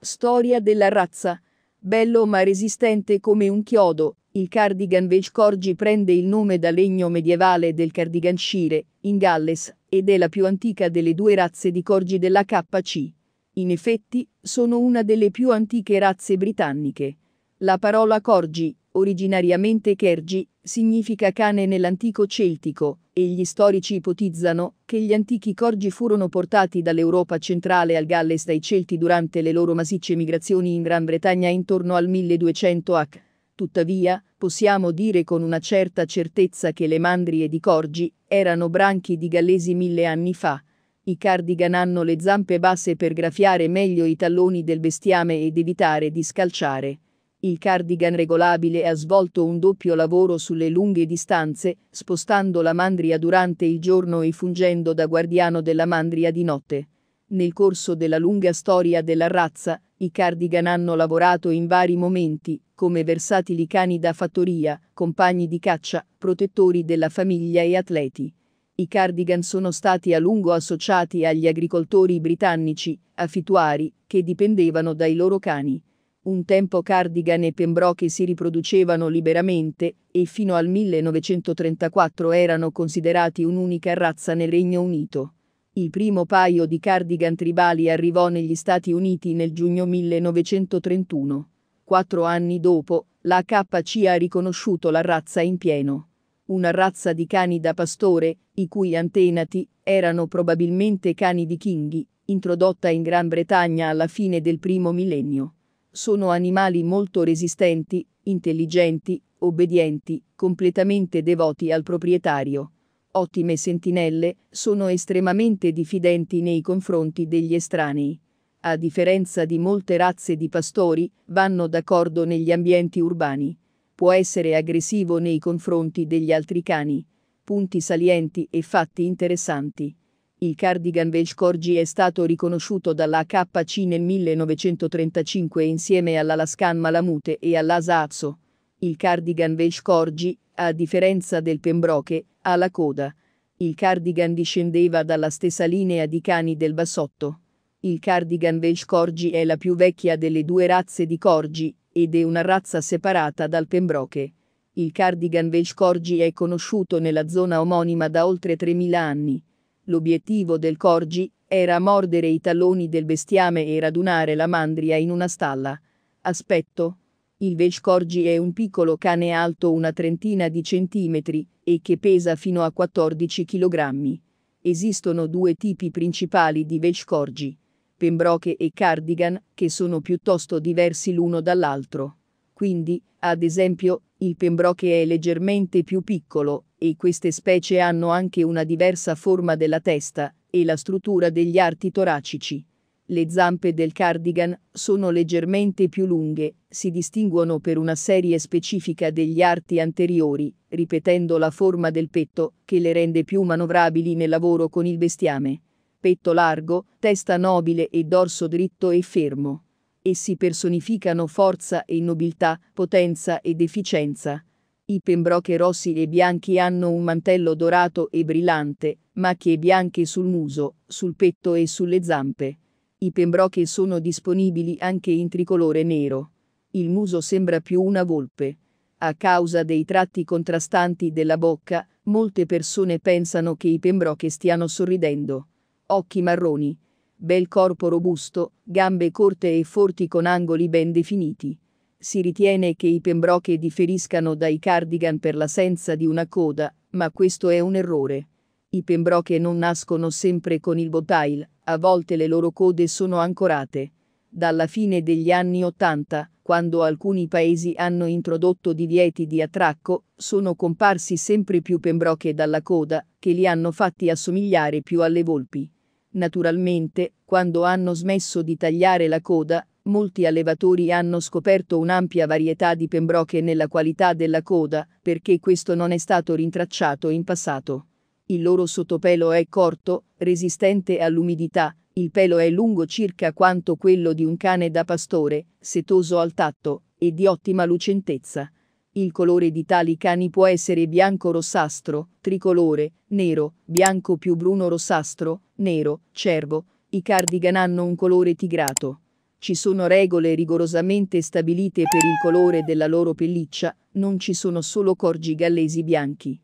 Storia della razza. Bello ma resistente come un chiodo, il cardigan Veg Corgi prende il nome da legno medievale del cardigancire, in Galles, ed è la più antica delle due razze di corgi della KC. In effetti, sono una delle più antiche razze britanniche. La parola corgi, originariamente Kergi, significa cane nell'antico celtico, e gli storici ipotizzano che gli antichi corgi furono portati dall'Europa centrale al Galles dai Celti durante le loro massicce migrazioni in Gran Bretagna intorno al 1200 h. Tuttavia, possiamo dire con una certa certezza che le mandrie di corgi erano branchi di gallesi mille anni fa. I cardigan hanno le zampe basse per graffiare meglio i talloni del bestiame ed evitare di scalciare. Il cardigan regolabile ha svolto un doppio lavoro sulle lunghe distanze, spostando la mandria durante il giorno e fungendo da guardiano della mandria di notte. Nel corso della lunga storia della razza, i cardigan hanno lavorato in vari momenti, come versatili cani da fattoria, compagni di caccia, protettori della famiglia e atleti. I cardigan sono stati a lungo associati agli agricoltori britannici, affittuari, che dipendevano dai loro cani. Un tempo Cardigan e Pembroke si riproducevano liberamente e fino al 1934 erano considerati un'unica razza nel Regno Unito. Il primo paio di cardigan tribali arrivò negli Stati Uniti nel giugno 1931. Quattro anni dopo, la KC ha riconosciuto la razza in pieno. Una razza di cani da pastore, i cui antenati erano probabilmente cani vichinghi, introdotta in Gran Bretagna alla fine del primo millennio. Sono animali molto resistenti, intelligenti, obbedienti, completamente devoti al proprietario. Ottime sentinelle, sono estremamente diffidenti nei confronti degli estranei. A differenza di molte razze di pastori, vanno d'accordo negli ambienti urbani. Può essere aggressivo nei confronti degli altri cani. Punti salienti e fatti interessanti. Il cardigan Velshkorgi è stato riconosciuto dalla KC nel 1935 insieme all'Alaskan Malamute e all'Asa Il cardigan Velshkorgi, a differenza del Pembroke, ha la coda. Il cardigan discendeva dalla stessa linea di cani del Bassotto. Il cardigan Velshkorgi è la più vecchia delle due razze di corgi ed è una razza separata dal Pembroke. Il cardigan Velshkorgi è conosciuto nella zona omonima da oltre 3000 anni. L'obiettivo del Corgi era mordere i talloni del bestiame e radunare la mandria in una stalla. Aspetto. Il Welsh Corgi è un piccolo cane alto una trentina di centimetri e che pesa fino a 14 kg. Esistono due tipi principali di Welsh Corgi, Pembroke e Cardigan, che sono piuttosto diversi l'uno dall'altro. Quindi, ad esempio, il pembroche è leggermente più piccolo, e queste specie hanno anche una diversa forma della testa e la struttura degli arti toracici. Le zampe del cardigan sono leggermente più lunghe, si distinguono per una serie specifica degli arti anteriori, ripetendo la forma del petto, che le rende più manovrabili nel lavoro con il bestiame. Petto largo, testa nobile e dorso dritto e fermo. Essi personificano forza e nobiltà, potenza ed efficienza. I pembroche rossi e bianchi hanno un mantello dorato e brillante, macchie bianche sul muso, sul petto e sulle zampe. I pembroche sono disponibili anche in tricolore nero. Il muso sembra più una volpe. A causa dei tratti contrastanti della bocca, molte persone pensano che i pembroche stiano sorridendo. Occhi marroni, Bel corpo robusto, gambe corte e forti con angoli ben definiti. Si ritiene che i pembroche differiscano dai cardigan per l'assenza di una coda, ma questo è un errore. I pembroche non nascono sempre con il botail, a volte le loro code sono ancorate. Dalla fine degli anni Ottanta, quando alcuni paesi hanno introdotto divieti di attracco, sono comparsi sempre più pembroche dalla coda, che li hanno fatti assomigliare più alle volpi. Naturalmente, quando hanno smesso di tagliare la coda, molti allevatori hanno scoperto un'ampia varietà di pembroche nella qualità della coda, perché questo non è stato rintracciato in passato. Il loro sottopelo è corto, resistente all'umidità, il pelo è lungo circa quanto quello di un cane da pastore, setoso al tatto, e di ottima lucentezza. Il colore di tali cani può essere bianco-rossastro, tricolore, nero, bianco più bruno-rossastro, nero, cervo. I cardigan hanno un colore tigrato. Ci sono regole rigorosamente stabilite per il colore della loro pelliccia, non ci sono solo corgi gallesi bianchi.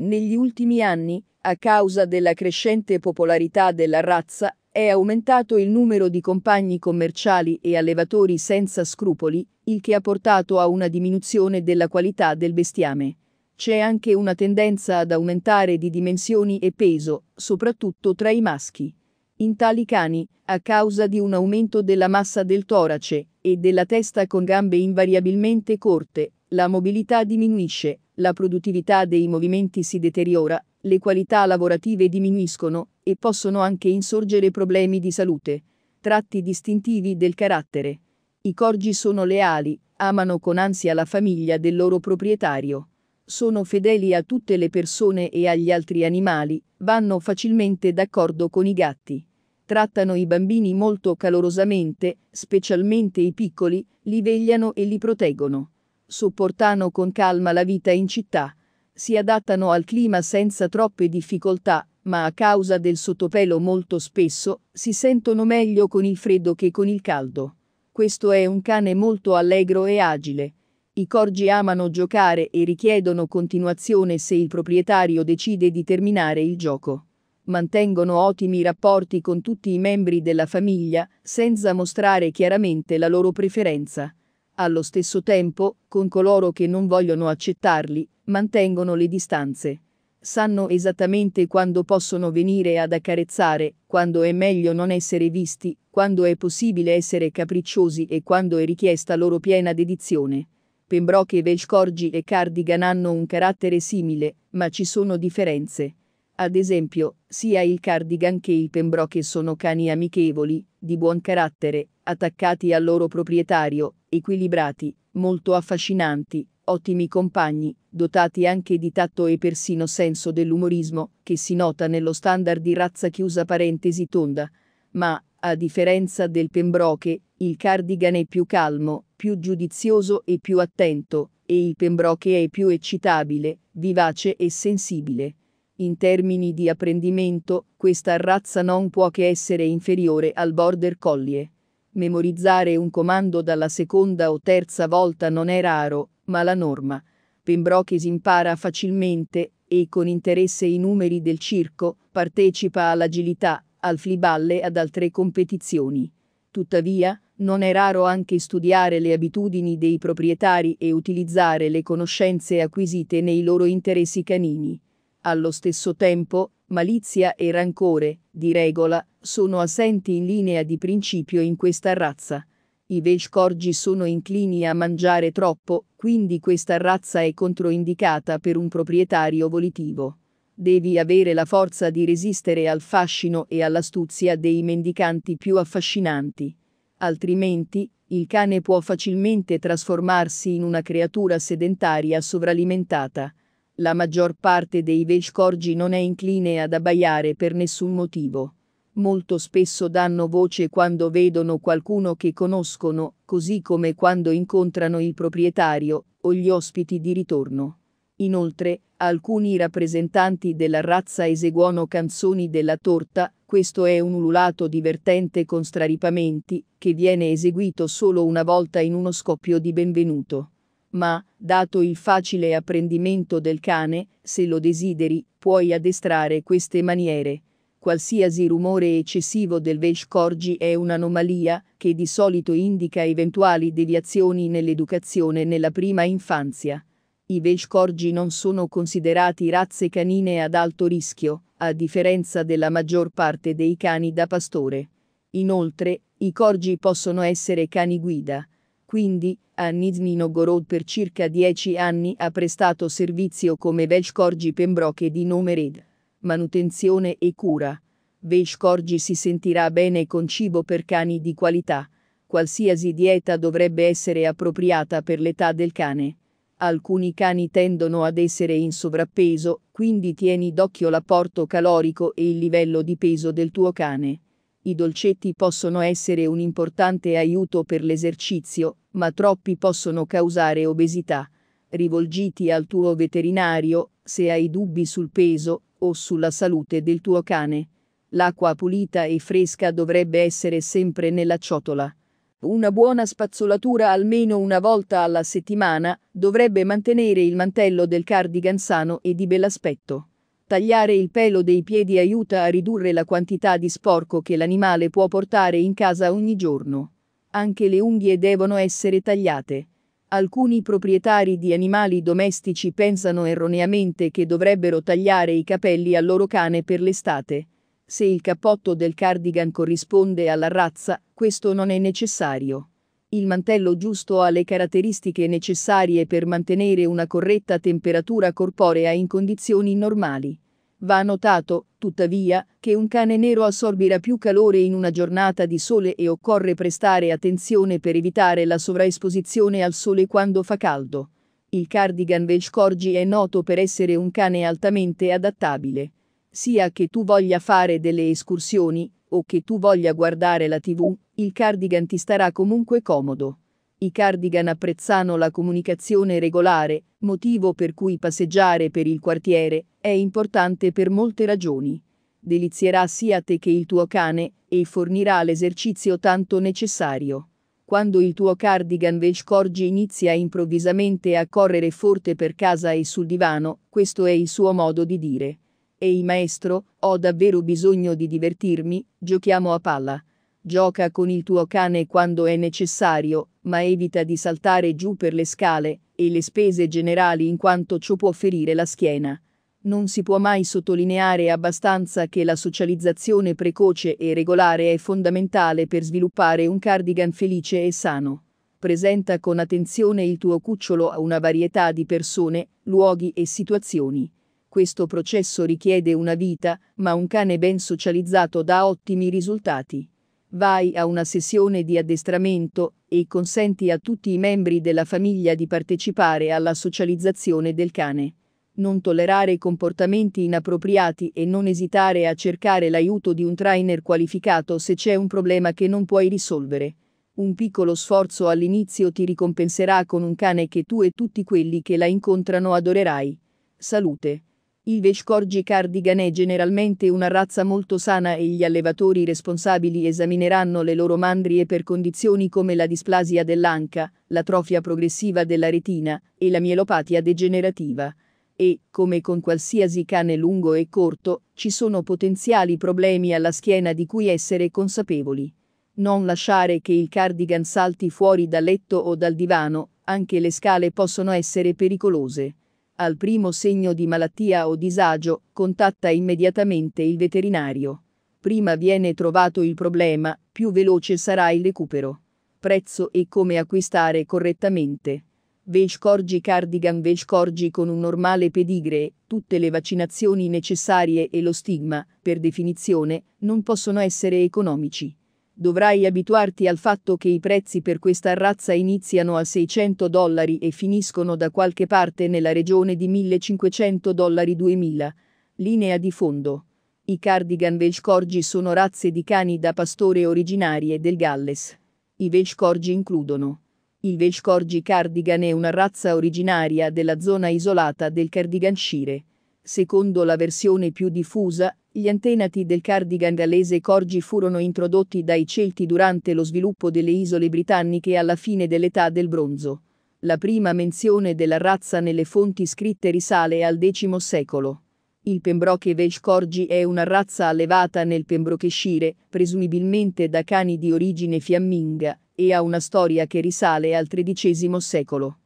Negli ultimi anni, a causa della crescente popolarità della razza, è aumentato il numero di compagni commerciali e allevatori senza scrupoli, il che ha portato a una diminuzione della qualità del bestiame. C'è anche una tendenza ad aumentare di dimensioni e peso, soprattutto tra i maschi. In tali cani, a causa di un aumento della massa del torace e della testa con gambe invariabilmente corte, la mobilità diminuisce, la produttività dei movimenti si deteriora le qualità lavorative diminuiscono e possono anche insorgere problemi di salute, tratti distintivi del carattere. I corgi sono leali, amano con ansia la famiglia del loro proprietario. Sono fedeli a tutte le persone e agli altri animali, vanno facilmente d'accordo con i gatti. Trattano i bambini molto calorosamente, specialmente i piccoli, li vegliano e li proteggono. Sopportano con calma la vita in città si adattano al clima senza troppe difficoltà, ma a causa del sottopelo molto spesso si sentono meglio con il freddo che con il caldo. Questo è un cane molto allegro e agile. I corgi amano giocare e richiedono continuazione se il proprietario decide di terminare il gioco. Mantengono ottimi rapporti con tutti i membri della famiglia, senza mostrare chiaramente la loro preferenza. Allo stesso tempo, con coloro che non vogliono accettarli, mantengono le distanze. Sanno esattamente quando possono venire ad accarezzare, quando è meglio non essere visti, quando è possibile essere capricciosi e quando è richiesta loro piena dedizione. Pembroke Velchcorgi e Cardigan hanno un carattere simile, ma ci sono differenze. Ad esempio, sia il Cardigan che il Pembroke sono cani amichevoli, di buon carattere, attaccati al loro proprietario, equilibrati, molto affascinanti, ottimi compagni, dotati anche di tatto e persino senso dell'umorismo, che si nota nello standard di razza chiusa parentesi tonda. Ma, a differenza del Pembroke, il Cardigan è più calmo, più giudizioso e più attento, e il Pembroke è più eccitabile, vivace e sensibile. In termini di apprendimento, questa razza non può che essere inferiore al Border Collie. Memorizzare un comando dalla seconda o terza volta non è raro, ma la norma. Pembrochis impara facilmente e con interesse i numeri del circo, partecipa all'agilità, al fliballe e ad altre competizioni. Tuttavia, non è raro anche studiare le abitudini dei proprietari e utilizzare le conoscenze acquisite nei loro interessi canini. Allo stesso tempo, malizia e rancore, di regola, sono assenti in linea di principio in questa razza. I Welshcorgi sono inclini a mangiare troppo, quindi questa razza è controindicata per un proprietario volitivo. Devi avere la forza di resistere al fascino e all'astuzia dei mendicanti più affascinanti. Altrimenti, il cane può facilmente trasformarsi in una creatura sedentaria sovralimentata. La maggior parte dei Welshcorgi non è incline ad abbaiare per nessun motivo. Molto spesso danno voce quando vedono qualcuno che conoscono, così come quando incontrano il proprietario o gli ospiti di ritorno. Inoltre, alcuni rappresentanti della razza eseguono canzoni della torta, questo è un ululato divertente con straripamenti, che viene eseguito solo una volta in uno scoppio di benvenuto. Ma, dato il facile apprendimento del cane, se lo desideri, puoi addestrare queste maniere qualsiasi rumore eccessivo del Veshkorgi è un'anomalia, che di solito indica eventuali deviazioni nell'educazione nella prima infanzia. I Veshkorgi non sono considerati razze canine ad alto rischio, a differenza della maggior parte dei cani da pastore. Inoltre, i corgi possono essere cani guida. Quindi, a Nizhny Novgorod per circa dieci anni ha prestato servizio come Veshkorgi Pembroke di nome Red manutenzione e cura. Veishkorji si sentirà bene con cibo per cani di qualità. Qualsiasi dieta dovrebbe essere appropriata per l'età del cane. Alcuni cani tendono ad essere in sovrappeso, quindi tieni d'occhio l'apporto calorico e il livello di peso del tuo cane. I dolcetti possono essere un importante aiuto per l'esercizio, ma troppi possono causare obesità. Rivolgiti al tuo veterinario se hai dubbi sul peso, o sulla salute del tuo cane. L'acqua pulita e fresca dovrebbe essere sempre nella ciotola. Una buona spazzolatura almeno una volta alla settimana dovrebbe mantenere il mantello del cardigan sano e di bell'aspetto. Tagliare il pelo dei piedi aiuta a ridurre la quantità di sporco che l'animale può portare in casa ogni giorno. Anche le unghie devono essere tagliate. Alcuni proprietari di animali domestici pensano erroneamente che dovrebbero tagliare i capelli al loro cane per l'estate. Se il cappotto del cardigan corrisponde alla razza, questo non è necessario. Il mantello giusto ha le caratteristiche necessarie per mantenere una corretta temperatura corporea in condizioni normali. Va notato, tuttavia, che un cane nero assorbirà più calore in una giornata di sole e occorre prestare attenzione per evitare la sovraesposizione al sole quando fa caldo. Il cardigan Velshkorgi è noto per essere un cane altamente adattabile. Sia che tu voglia fare delle escursioni, o che tu voglia guardare la tv, il cardigan ti starà comunque comodo. I cardigan apprezzano la comunicazione regolare, motivo per cui passeggiare per il quartiere è importante per molte ragioni. Delizierà sia te che il tuo cane e fornirà l'esercizio tanto necessario. Quando il tuo cardigan veg inizia improvvisamente a correre forte per casa e sul divano, questo è il suo modo di dire. Ehi maestro, ho davvero bisogno di divertirmi, giochiamo a palla. Gioca con il tuo cane quando è necessario, ma evita di saltare giù per le scale e le spese generali in quanto ciò può ferire la schiena. Non si può mai sottolineare abbastanza che la socializzazione precoce e regolare è fondamentale per sviluppare un cardigan felice e sano. Presenta con attenzione il tuo cucciolo a una varietà di persone, luoghi e situazioni. Questo processo richiede una vita, ma un cane ben socializzato dà ottimi risultati vai a una sessione di addestramento e consenti a tutti i membri della famiglia di partecipare alla socializzazione del cane. Non tollerare comportamenti inappropriati e non esitare a cercare l'aiuto di un trainer qualificato se c'è un problema che non puoi risolvere. Un piccolo sforzo all'inizio ti ricompenserà con un cane che tu e tutti quelli che la incontrano adorerai. Salute. Il Vescorgi Cardigan è generalmente una razza molto sana e gli allevatori responsabili esamineranno le loro mandrie per condizioni come la displasia dell'anca, l'atrofia progressiva della retina e la mielopatia degenerativa. E, come con qualsiasi cane lungo e corto, ci sono potenziali problemi alla schiena di cui essere consapevoli. Non lasciare che il cardigan salti fuori dal letto o dal divano, anche le scale possono essere pericolose. Al primo segno di malattia o disagio, contatta immediatamente il veterinario. Prima viene trovato il problema, più veloce sarà il recupero. Prezzo e come acquistare correttamente. Vescorgi Cardigan Vescorgi con un normale pedigree, tutte le vaccinazioni necessarie e lo stigma, per definizione, non possono essere economici. Dovrai abituarti al fatto che i prezzi per questa razza iniziano a 600 dollari e finiscono da qualche parte nella regione di 1500 dollari 2000. Linea di fondo. I cardigan Welsh sono razze di cani da pastore originarie del Galles. I Welsh includono il Welsh Corgi Cardigan è una razza originaria della zona isolata del Cardiganshire. Secondo la versione più diffusa, gli antenati del cardigan gallese corgi furono introdotti dai Celti durante lo sviluppo delle isole britanniche alla fine dell'età del bronzo. La prima menzione della razza nelle fonti scritte risale al X secolo. Il Pembroke Welsh Corgi è una razza allevata nel Pembrokeshire, presumibilmente da cani di origine fiamminga, e ha una storia che risale al XIII secolo.